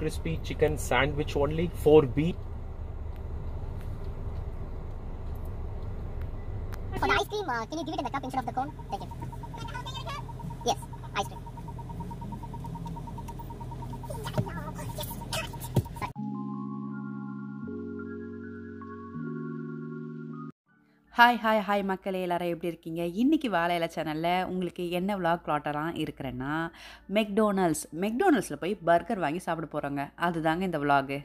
crispy chicken sandwich only 4b for the ice cream uh, can you give it in the cup instead of the cone thank you hi hi hi மக்களே எல்லோரும் எப்படி இருக்கீங்க இன்றைக்கி வேலையில சேனலில் உங்களுக்கு என்ன விளாக் பிளாட்டெல்லாம் இருக்கிறேன்னா மெக்டோனல்ஸ் மெக்டோனல்ஸில் போய் பர்கர் வாங்கி சாப்பிட போகிறோங்க அதுதாங்க இந்த விளாகு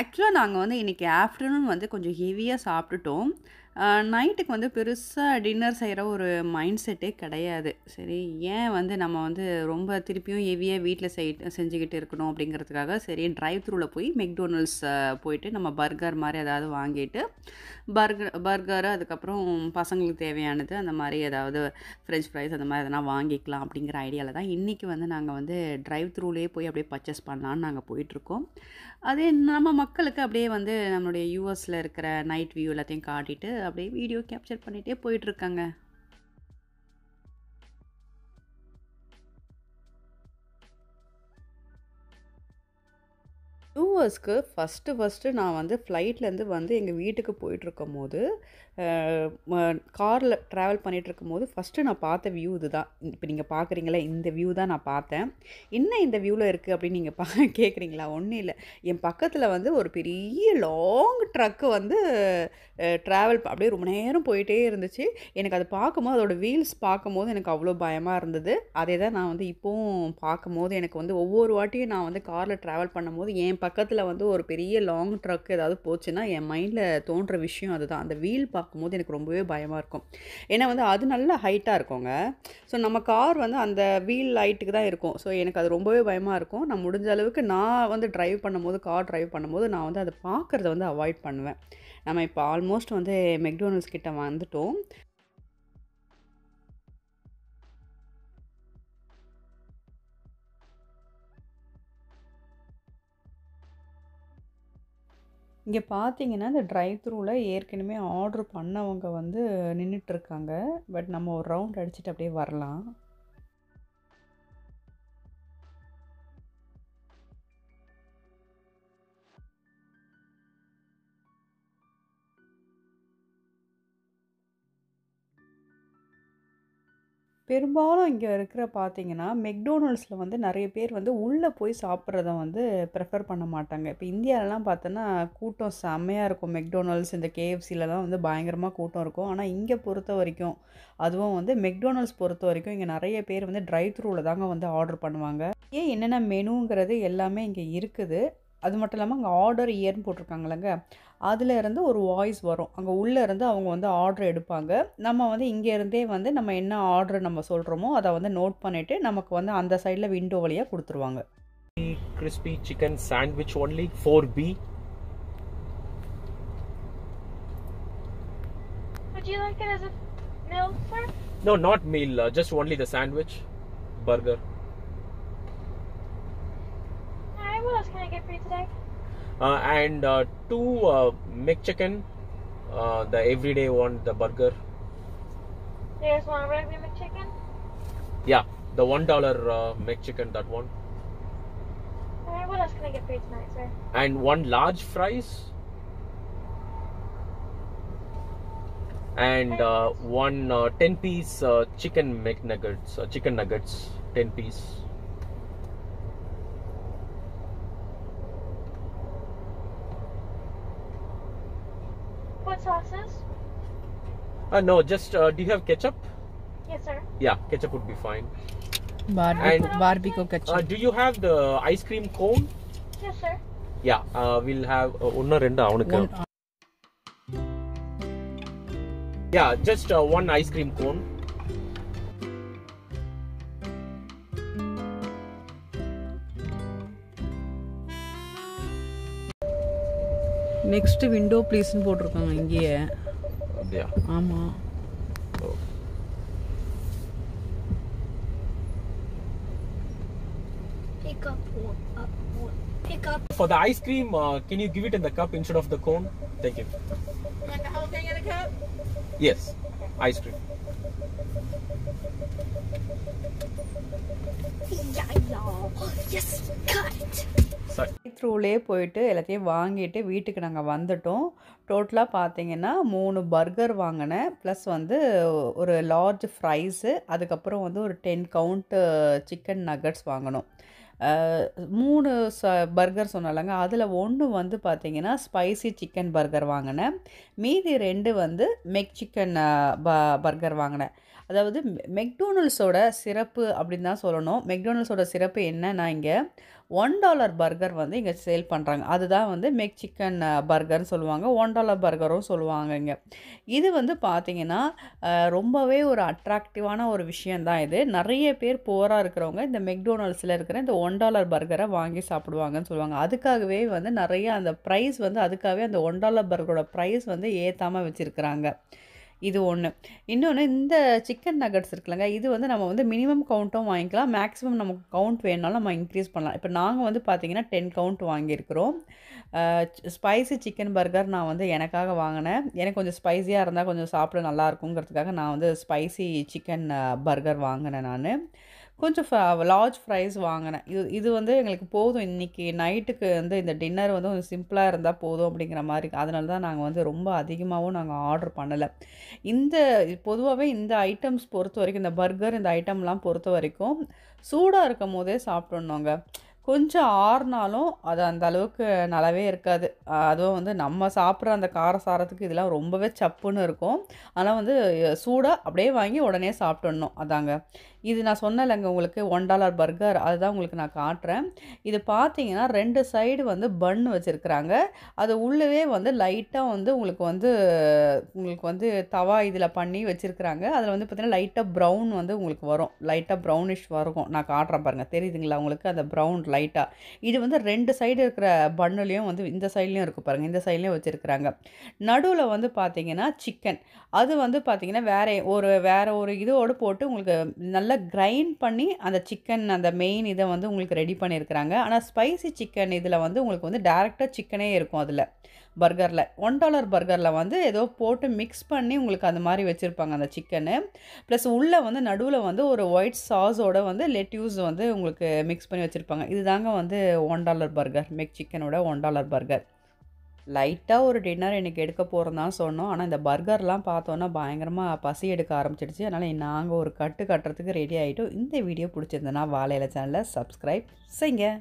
ஆக்சுவலாக நாங்கள் வந்து இன்றைக்கி ஆஃப்டர்நூன் வந்து கொஞ்சம் ஹெவியாக சாப்பிட்டுட்டோம் நைட்டுக்கு வந்து பெருசாக டின்னர் செய்கிற ஒரு மைண்ட் செட்டே கிடையாது சரி ஏன் வந்து நம்ம வந்து ரொம்ப திருப்பியும் ஹெவியாக வீட்டில் செய் செஞ்சுக்கிட்டு இருக்கணும் அப்படிங்கிறதுக்காக சரி ட்ரைவ் த்ரூவில் போய் மெக்டோனல்ஸ் போயிட்டு நம்ம பர்கர் மாதிரி ஏதாவது வாங்கிட்டு பர்கர் பர்கரு அதுக்கப்புறம் பசங்களுக்கு தேவையானது அந்த மாதிரி ஏதாவது ஃப்ரெஞ்ச் ஃப்ரைஸ் அந்த மாதிரி எதனா வாங்கிக்கலாம் அப்படிங்கிற ஐடியாவில் தான் இன்றைக்கி வந்து நாங்கள் வந்து ட்ரைவ் த்ரூலேயே போய் அப்படியே பர்ச்சேஸ் பண்ணலான்னு நாங்கள் போயிட்டுருக்கோம் அதே நம்ம மக்களுக்கு அப்படியே வந்து நம்மளுடைய யூஎஸில் இருக்கிற நைட் வியூ எல்லாத்தையும் காட்டிட்டு அப்படியே வீடியோ கேப்சர் பண்ணிகிட்டே போயிட்டுருக்காங்க டூ ஹவர்ஸ்க்கு ஃபஸ்ட்டு ஃபஸ்ட்டு நான் வந்து ஃப்ளைட்லேருந்து வந்து எங்கள் வீட்டுக்கு போயிட்டுருக்கும் போது காரில் ட்ராவல் பண்ணிகிட்ருக்கும் போது ஃபஸ்ட்டு நான் பார்த்த வியூ இது தான் இப்போ நீங்கள் பார்க்குறீங்களே இந்த வியூ தான் நான் பார்த்தேன் என்ன இந்த வியூவில் இருக்குது அப்படின்னு நீங்கள் பா கேட்குறீங்களா ஒன்றும் இல்லை என் பக்கத்தில் வந்து ஒரு பெரிய லாங் ட்ரக்கு வந்து ட்ராவல் அப்படியே ரொம்ப நேரம் போயிட்டே இருந்துச்சு எனக்கு அது பார்க்கும்போது அதோடய வீல்ஸ் பார்க்கும்போது எனக்கு அவ்வளோ பயமாக இருந்தது அதே தான் நான் வந்து இப்போவும் பார்க்கும்போது எனக்கு வந்து ஒவ்வொரு வாட்டியும் நான் வந்து காரில் ட்ராவல் பண்ணும்போது என் பக்கத்தில் வந்து ஒரு பெரிய லாங் ட்ரக் ஏதாவது போச்சுன்னா என் மைண்டில் தோன்ற விஷயம் அதுதான் அந்த வீல் பா பார்க்கும்போது எனக்கு ரொம்பவே பயமாக இருக்கும் ஏன்னா வந்து அது நல்ல ஹைட்டாக இருக்குங்க ஸோ நம்ம கார் வந்து அந்த வீல் லைட்டுக்கு தான் இருக்கும் ஸோ எனக்கு அது ரொம்பவே பயமாக இருக்கும் நான் முடிஞ்ச அளவுக்கு நான் வந்து ட்ரைவ் பண்ணும்போது கார் ட்ரைவ் பண்ணும்போது நான் வந்து அதை பார்க்குறத வந்து அவாய்ட் பண்ணுவேன் நம்ம இப்போ ஆல்மோஸ்ட் வந்து மெக்டோனல்ஸ் கிட்ட வந்துட்டோம் இங்கே பார்த்தீங்கன்னா இந்த ட்ரைவ் த்ரூவில் ஏற்கனவே ஆர்டர் பண்ணவங்க வந்து நின்றுட்டுருக்காங்க பட் நம்ம ஒரு ரவுண்ட் அடிச்சுட்டு அப்படியே வரலாம் பெரும்பாலும் இங்கே இருக்கிற பார்த்திங்கன்னா மெக்டோனல்ட்ஸில் வந்து நிறைய பேர் வந்து உள்ளே போய் சாப்பிட்றத வந்து ப்ரிஃபர் பண்ண மாட்டாங்க இப்போ இந்தியாவிலலாம் பார்த்தோன்னா கூட்டம் செம்மையாக இருக்கும் மெக்டோனல்ட்ஸ் இந்த கேஎஃப்சிலலாம் வந்து பயங்கரமாக கூட்டம் இருக்கும் ஆனால் இங்கே பொறுத்த வரைக்கும் அதுவும் வந்து மெக்டோனல்ட்ஸ் பொறுத்த வரைக்கும் இங்கே நிறைய பேர் வந்து ட்ரை த்ரூவில் தாங்க வந்து ஆர்டர் பண்ணுவாங்க ஏன் என்னென்ன மெனுங்கிறது எல்லாமே இங்கே இருக்குது அது மட்டும் இல்லாமல் அங்கே ஆர்டர் இயர்னு போட்டிருக்காங்களங்க அதில் இருந்து ஒரு வாய்ஸ் வரும் அங்கே உள்ளே இருந்து அவங்க வந்து ஆர்டர் எடுப்பாங்க நம்ம வந்து இங்கேருந்தே வந்து நம்ம என்ன ஆர்டர் நம்ம சொல்கிறோமோ அதை வந்து நோட் பண்ணிவிட்டு நமக்கு வந்து அந்த சைடில் விண்டோ வழியாக கொடுத்துருவாங்க crispy chicken sandwich only four P Would you like it as a meal, sir? No, not meal. Uh, just only the sandwich, burger. much can I get for you today? Uh, and uh, two uh, McChicken, uh, the everyday one, the burger. There's one regular McChicken? Yeah, the one dollar uh, McChicken, that one. Alright, what else can I get for you tonight, sir? And one large fries. And uh, one uh, 10 piece uh, chicken McNuggets, chicken nuggets, 10 piece. sauces? Uh, no, just uh, do you have ketchup? Yes, sir. Yeah, ketchup would be fine. Barbecue, barbecue Uh, ketchup. do you have the ice cream cone? Yes, sir. Yeah will have ஒன்று ரெண்டு அவனுக்கு One- yeah uh, uh, one ice cream cone. Next window ப்ளீஸ்னு போட்டிருக்காங்க இங்கேயே அப்படியா ஆமாம் For the ice cream, uh, can you give it in the cup instead of the cone? Thank you. want the whole thing in a cup? Yes, ice cream. Yeah, yeah. Yes, cup. த்ரூலே போயிட்டு எல்லாத்தையும் வாங்கிட்டு வீட்டுக்கு நாங்கள் வந்துட்டோம் டோட்டலாக பார்த்தீங்கன்னா மூணு burger வாங்கினேன் ப்ளஸ் வந்து ஒரு லார்ஜ் ஃப்ரைஸு அதுக்கப்புறம் வந்து ஒரு டென் கவுண்ட்டு சிக்கன் நகட்ஸ் வாங்கினோம் மூணு ச பர்கர் சொன்னாலங்க அதில் ஒன்று வந்து பார்த்திங்கன்னா ஸ்பைசி சிக்கன் பர்கர் வாங்கினேன் மீதி ரெண்டு வந்து மெக் சிக்கன் ப பர்கர் வாங்கினேன் அதாவது மெக்டோனல்ஸோட சிறப்பு அப்படின்னு தான் சொல்லணும் மெக்டோனல்ஸோட சிறப்பு என்னன்னா இங்கே ஒன் டாலர் பர்கர் வந்து இங்கே சேல் பண்ணுறாங்க அதுதான் வந்து மெக் சிக்கன் பர்கர்னு சொல்லுவாங்க ஒன் டாலர் பர்கரும் சொல்லுவாங்க இங்கே இது வந்து பார்த்திங்கன்னா ரொம்பவே ஒரு அட்ராக்டிவான ஒரு விஷயந்தான் இது நிறைய பேர் புவராக இருக்கிறவங்க இந்த மெக்டோனல்ஸில் இருக்கிற இந்த ஒன் டாலர் பர்கரை வாங்கி சாப்பிடுவாங்கன்னு சொல்லுவாங்க அதுக்காகவே வந்து நிறைய அந்த ப்ரைஸ் வந்து அதுக்காகவே அந்த ஒன் டாலர் பர்கரோட ப்ரைஸ் வந்து ஏற்றாமல் வச்சுருக்குறாங்க இது ஒன்று இன்னொன்று இந்த சிக்கன் நகட்ஸ் இருக்குல்லங்க இது வந்து நம்ம வந்து மினிமம் கவுண்ட்டும் வாங்கிக்கலாம் மேக்ஸிமம் நமக்கு கவுண்ட் வேணுனாலும் நம்ம இன்க்ரீஸ் பண்ணலாம் இப்போ நாங்கள் வந்து பார்த்திங்கன்னா டென் கவுண்ட் வாங்கியிருக்கிறோம் ஸ்பைசி சிக்கன் பர்கர் நான் வந்து எனக்காக வாங்கினேன் எனக்கு கொஞ்சம் ஸ்பைஸியாக இருந்தால் கொஞ்சம் சாப்பிட நல்லா இருக்குங்கிறதுக்காக நான் வந்து ஸ்பைசி சிக்கன் பர்கர் வாங்கினேன் நான் கொஞ்சம் லார்ஜ் ஃப்ரைஸ் வாங்கினேன் இது இது வந்து எங்களுக்கு போதும் இன்றைக்கி நைட்டுக்கு வந்து இந்த டின்னர் வந்து கொஞ்சம் சிம்பிளாக இருந்தால் போதும் அப்படிங்கிற மாதிரி அதனால தான் நாங்கள் வந்து ரொம்ப அதிகமாகவும் நாங்கள் ஆர்டர் பண்ணலை இந்த பொதுவாகவே இந்த ஐட்டம்ஸ் பொறுத்த வரைக்கும் இந்த பர்கர் இந்த ஐட்டம்லாம் பொறுத்த வரைக்கும் சூடாக இருக்கும் போதே சாப்பிட்ணுங்க கொஞ்சம் ஆறுனாலும் அது அந்த அளவுக்கு நல்லாவே இருக்காது அதுவும் வந்து நம்ம சாப்பிட்ற அந்த காரசாரத்துக்கு இதெல்லாம் ரொம்பவே சப்புன்னு இருக்கும் ஆனால் வந்து சூடாக அப்படியே வாங்கி உடனே சாப்பிட்ணும் அதாங்க இது நான் சொன்னலைங்க உங்களுக்கு ஒன் டாலர் பர்கர் அதுதான் உங்களுக்கு நான் காட்டுறேன் இது பார்த்தீங்கன்னா ரெண்டு சைடு வந்து பன் வச்சுருக்குறாங்க அது உள்ளவே வந்து லைட்டாக வந்து உங்களுக்கு வந்து உங்களுக்கு வந்து தவா இதில் பண்ணி வச்சுருக்குறாங்க அதில் வந்து பார்த்திங்கன்னா லைட்டாக ப்ரௌன் வந்து உங்களுக்கு வரும் லைட்டாக ப்ரௌனிஷ் வரும் நான் காட்டுறேன் பாருங்கள் தெரியுதுங்களா உங்களுக்கு அந்த ப்ரௌன் லைட்டாக இது வந்து ரெண்டு சைடு இருக்கிற பண்ணுலேயும் வந்து இந்த சைட்லேயும் இருக்குது பாருங்கள் இந்த சைட்லேயும் வச்சுருக்குறாங்க நடுவில் வந்து பார்த்திங்கன்னா சிக்கன் அது வந்து பார்த்திங்கன்னா வேறு ஒரு வேறு ஒரு இதோடு போட்டு உங்களுக்கு நல்ல நல்லா கிரைண்ட் பண்ணி அந்த சிக்கன் அந்த மெயின் இதை வந்து உங்களுக்கு ரெடி பண்ணியிருக்கிறாங்க ஆனால் ஸ்பைசி சிக்கன் இதில் வந்து உங்களுக்கு வந்து டேரெக்டாக சிக்கனே இருக்கும் அதில் பர்கரில் ஒன் டாலர் பர்கரில் வந்து ஏதோ போட்டு மிக்ஸ் பண்ணி உங்களுக்கு அந்த மாதிரி வச்சுருப்பாங்க அந்த சிக்கனு ப்ளஸ் உள்ளே வந்து நடுவில் வந்து ஒரு ஒயிட் சாஸோட வந்து லெட்யூஸ் வந்து உங்களுக்கு மிக்ஸ் பண்ணி வச்சுருப்பாங்க இதுதாங்க வந்து ஒன் டாலர் பர்கர் மெக் சிக்கனோட ஒன் டாலர் பர்கர் லைட்டாக ஒரு டின்னர் இன்றைக்கி எடுக்க போகிறோம் தான் சொன்னோம் ஆனால் இந்த பர்கர்லாம் பார்த்தோன்னா பயங்கரமாக பசி எடுக்க ஆரம்பிச்சிடுச்சு அதனால் நாங்கள் ஒரு கட்டு கட்டுறதுக்கு ரெடி ஆகிட்டோம் இந்த வீடியோ பிடிச்சிருந்தேன்னா வாழையில சேனலில் சப்ஸ்கிரைப் செய்யுங்க